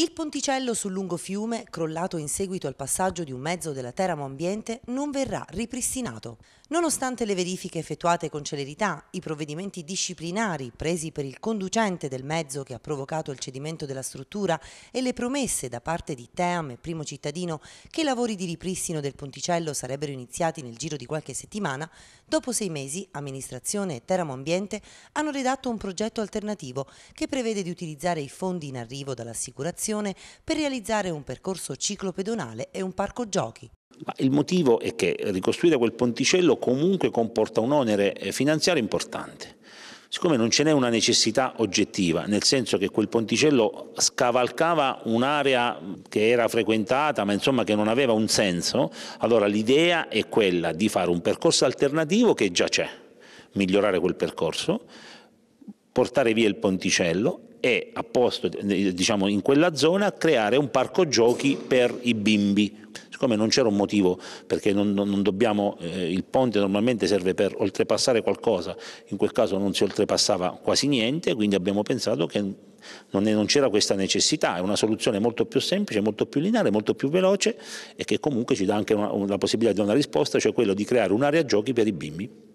Il ponticello sul lungo fiume, crollato in seguito al passaggio di un mezzo della Teramo Ambiente, non verrà ripristinato. Nonostante le verifiche effettuate con celerità, i provvedimenti disciplinari presi per il conducente del mezzo che ha provocato il cedimento della struttura e le promesse da parte di Team e Primo Cittadino che i lavori di ripristino del ponticello sarebbero iniziati nel giro di qualche settimana, dopo sei mesi Amministrazione e Teramo Ambiente hanno redatto un progetto alternativo che prevede di utilizzare i fondi in arrivo dall'assicurazione collaborazione per realizzare un percorso ciclopedonale e un parco giochi. Ma il motivo è che ricostruire quel ponticello comunque comporta un onere eh, finanziario importante. Siccome non ce n'è una necessità oggettiva, nel senso che quel ponticello scavalcava un'area che era frequentata, ma insomma che non aveva un senso, allora l'idea è quella di fare un percorso alternativo che già c'è, migliorare quel percorso, portare via il ponticello, e a posto, diciamo in quella zona, creare un parco giochi per i bimbi. Siccome non c'era un motivo, perché non, non dobbiamo, eh, il ponte normalmente serve per oltrepassare qualcosa, in quel caso non si oltrepassava quasi niente, quindi abbiamo pensato che non, è, non c'era questa necessità, è una soluzione molto più semplice, molto più lineare, molto più veloce e che comunque ci dà anche una, una, la possibilità di una risposta, cioè quello di creare un'area giochi per i bimbi.